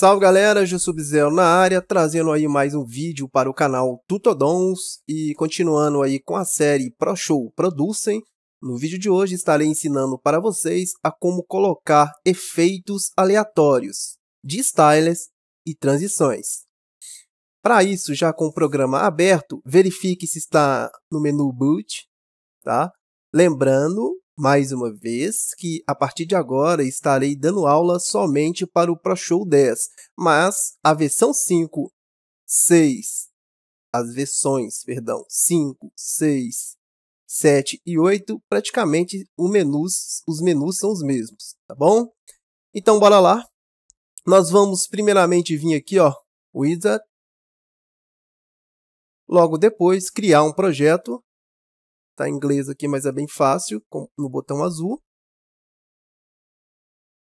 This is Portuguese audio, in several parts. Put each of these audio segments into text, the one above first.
Salve galera, Jussubzero na área, trazendo aí mais um vídeo para o canal Tutodons e continuando aí com a série Pro Show Producem. No vídeo de hoje estarei ensinando para vocês a como colocar efeitos aleatórios de stylers e transições. Para isso, já com o programa aberto, verifique se está no menu Boot, tá? Lembrando mais uma vez que a partir de agora estarei dando aula somente para o ProShow 10, mas a versão 5, 6, as versões, perdão, 5, 6, 7 e 8, praticamente menus, os menus são os mesmos, tá bom? Então bora lá. Nós vamos primeiramente vir aqui, ó, Wizard. Logo depois criar um projeto Tá em inglês aqui, mas é bem fácil, com, no botão azul.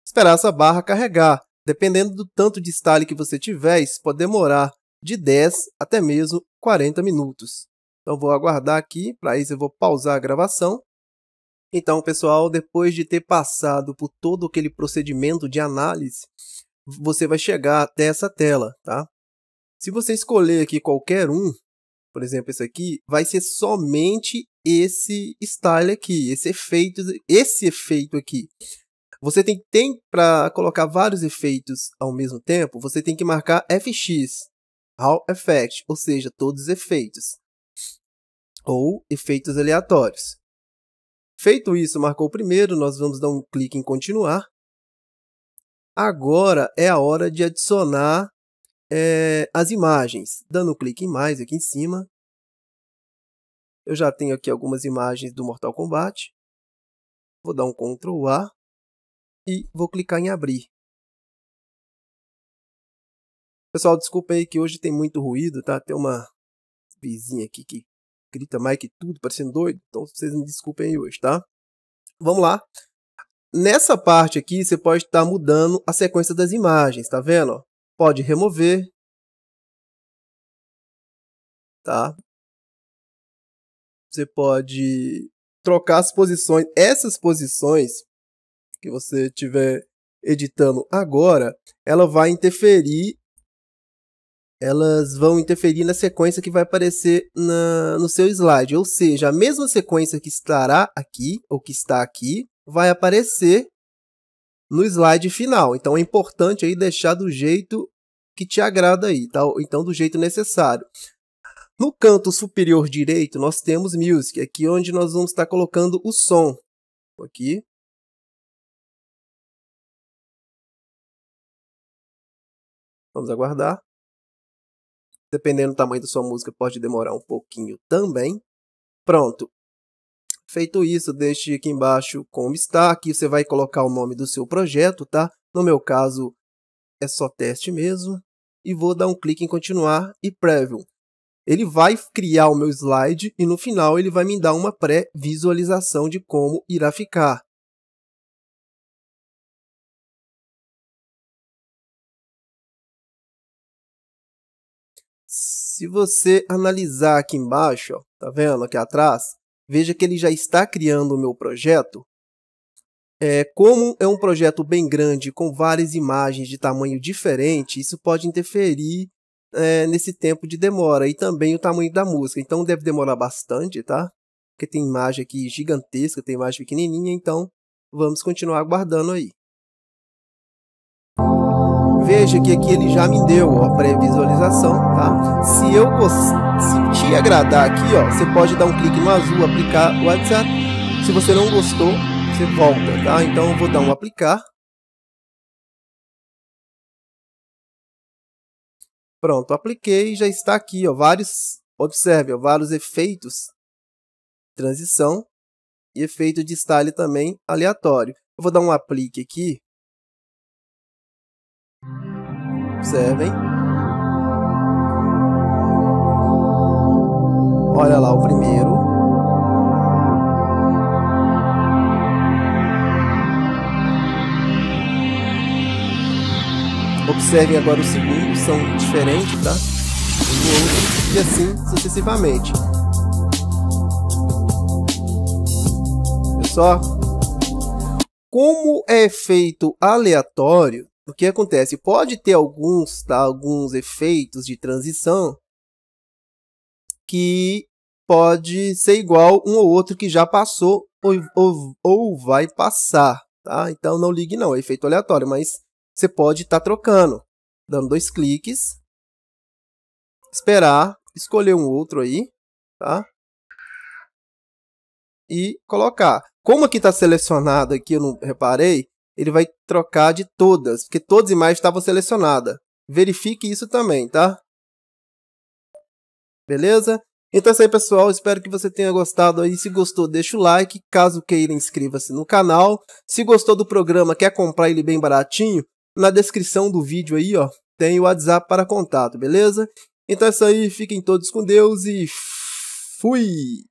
Esperar essa barra carregar. Dependendo do tanto de style que você tiver, isso pode demorar de 10 até mesmo 40 minutos. Então, vou aguardar aqui. Para isso, eu vou pausar a gravação. Então, pessoal, depois de ter passado por todo aquele procedimento de análise, você vai chegar até essa tela, tá? Se você escolher aqui qualquer um, por exemplo, esse aqui, vai ser somente esse style aqui, esse efeito, esse efeito aqui. Você tem, tem para colocar vários efeitos ao mesmo tempo, você tem que marcar FX, All Effect, ou seja, todos os efeitos. Ou efeitos aleatórios. Feito isso, marcou o primeiro, nós vamos dar um clique em continuar. Agora é a hora de adicionar é, as imagens. Dando um clique em mais aqui em cima, eu já tenho aqui algumas imagens do Mortal Kombat. Vou dar um Ctrl A e vou clicar em abrir. Pessoal, desculpa aí que hoje tem muito ruído, tá? Tem uma vizinha aqui que grita mais que tudo, parecendo doido. Então vocês me desculpem aí hoje, tá? Vamos lá. Nessa parte aqui, você pode estar mudando a sequência das imagens, tá vendo? Pode remover. Tá? você pode trocar as posições, essas posições que você tiver editando agora, ela vai interferir, elas vão interferir na sequência que vai aparecer na, no seu slide. Ou seja, a mesma sequência que estará aqui, ou que está aqui, vai aparecer no slide final. Então é importante aí deixar do jeito que te agrada aí, tá? então do jeito necessário. No canto superior direito, nós temos Music, aqui onde nós vamos estar colocando o som. Aqui. Vamos aguardar. Dependendo do tamanho da sua música, pode demorar um pouquinho também. Pronto. Feito isso, deixe aqui embaixo como está. Aqui você vai colocar o nome do seu projeto, tá? No meu caso, é só teste mesmo. E vou dar um clique em continuar e preview ele vai criar o meu slide e no final ele vai me dar uma pré-visualização de como irá ficar. Se você analisar aqui embaixo, está tá vendo aqui atrás, veja que ele já está criando o meu projeto. É, como é um projeto bem grande, com várias imagens de tamanho diferente, isso pode interferir é, nesse tempo de demora e também o tamanho da música. Então deve demorar bastante, tá? Porque tem imagem aqui gigantesca, tem imagem pequenininha, então vamos continuar aguardando aí. Veja que aqui ele já me deu a pré-visualização, tá? Se eu se te agradar aqui, ó, você pode dar um clique no azul, aplicar o WhatsApp. Se você não gostou, você volta, tá? Então eu vou dar um aplicar. Pronto, apliquei e já está aqui, ó, vários, observe, ó, vários efeitos, transição e efeito de style também aleatório. Eu vou dar um aplique aqui. Observem. Olha lá o primeiro. Observem agora o segundo, são diferentes, tá? Um outro, e assim sucessivamente. Pessoal, como é feito aleatório, o que acontece? Pode ter alguns, tá? alguns efeitos de transição que pode ser igual um ou outro que já passou ou, ou, ou vai passar. Tá? Então não ligue não, é efeito aleatório, mas você pode estar tá trocando, dando dois cliques, esperar, escolher um outro aí, tá? E colocar. Como aqui está selecionado, aqui eu não reparei, ele vai trocar de todas, porque todas as imagens estavam selecionadas. Verifique isso também, tá? Beleza? Então é isso aí, pessoal. Espero que você tenha gostado aí. Se gostou, deixa o like. Caso queira, inscreva-se no canal. Se gostou do programa, quer comprar ele bem baratinho, na descrição do vídeo aí, ó, tem o WhatsApp para contato, beleza? Então é isso aí, fiquem todos com Deus e fui!